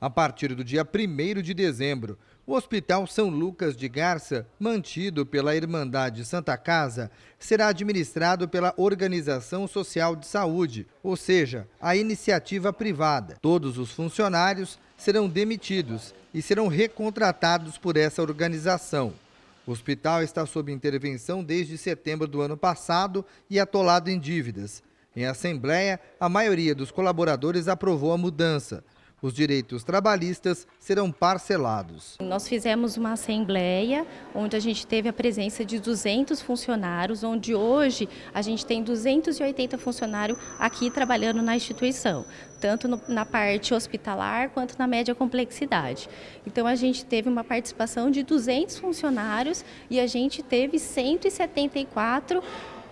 A partir do dia 1 de dezembro, o Hospital São Lucas de Garça, mantido pela Irmandade Santa Casa, será administrado pela Organização Social de Saúde, ou seja, a iniciativa privada. Todos os funcionários serão demitidos e serão recontratados por essa organização. O hospital está sob intervenção desde setembro do ano passado e atolado em dívidas. Em assembleia, a maioria dos colaboradores aprovou a mudança. Os direitos trabalhistas serão parcelados. Nós fizemos uma assembleia onde a gente teve a presença de 200 funcionários, onde hoje a gente tem 280 funcionários aqui trabalhando na instituição, tanto no, na parte hospitalar quanto na média complexidade. Então a gente teve uma participação de 200 funcionários e a gente teve 174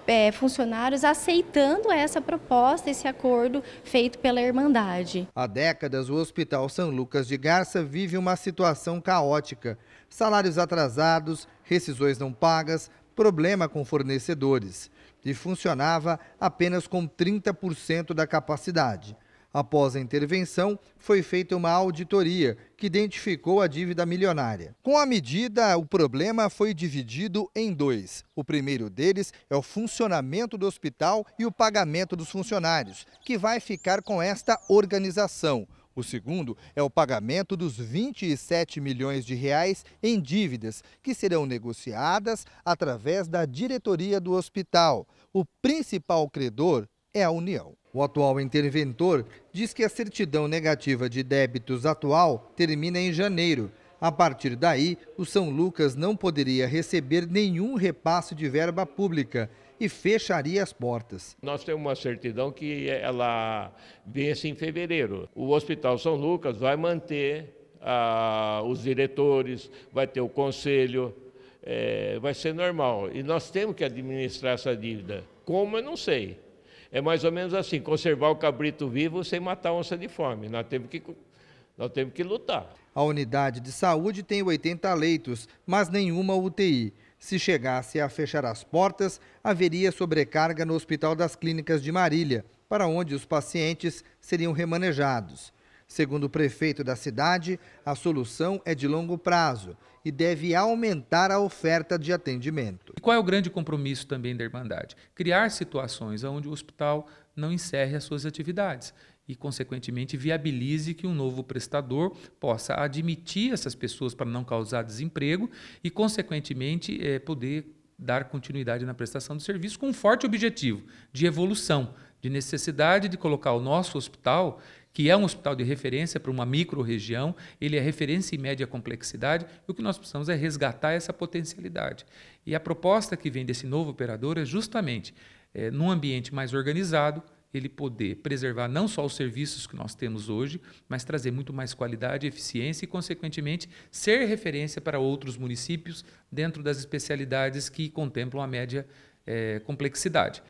é, funcionários aceitando essa proposta, esse acordo feito pela Irmandade. Há décadas, o Hospital São Lucas de Garça vive uma situação caótica. Salários atrasados, rescisões não pagas, problema com fornecedores. E funcionava apenas com 30% da capacidade. Após a intervenção, foi feita uma auditoria que identificou a dívida milionária. Com a medida, o problema foi dividido em dois. O primeiro deles é o funcionamento do hospital e o pagamento dos funcionários, que vai ficar com esta organização. O segundo é o pagamento dos 27 milhões de reais em dívidas que serão negociadas através da diretoria do hospital. O principal credor é a União. O atual interventor diz que a certidão negativa de débitos atual termina em janeiro. A partir daí, o São Lucas não poderia receber nenhum repasse de verba pública e fecharia as portas. Nós temos uma certidão que ela vence em fevereiro. O Hospital São Lucas vai manter ah, os diretores, vai ter o conselho, é, vai ser normal. E nós temos que administrar essa dívida. Como eu não sei. É mais ou menos assim, conservar o cabrito vivo sem matar a onça de fome. Nós temos que, nós temos que lutar. A unidade de saúde tem 80 leitos, mas nenhuma UTI. Se chegasse a fechar as portas, haveria sobrecarga no Hospital das Clínicas de Marília, para onde os pacientes seriam remanejados. Segundo o prefeito da cidade, a solução é de longo prazo e deve aumentar a oferta de atendimento. E qual é o grande compromisso também da Irmandade? Criar situações onde o hospital não encerre as suas atividades e, consequentemente, viabilize que um novo prestador possa admitir essas pessoas para não causar desemprego e, consequentemente, é, poder dar continuidade na prestação do serviço com um forte objetivo de evolução, de necessidade de colocar o nosso hospital que é um hospital de referência para uma micro-região, ele é referência em média complexidade, e o que nós precisamos é resgatar essa potencialidade. E a proposta que vem desse novo operador é justamente, é, num ambiente mais organizado, ele poder preservar não só os serviços que nós temos hoje, mas trazer muito mais qualidade, eficiência e, consequentemente, ser referência para outros municípios dentro das especialidades que contemplam a média é, complexidade.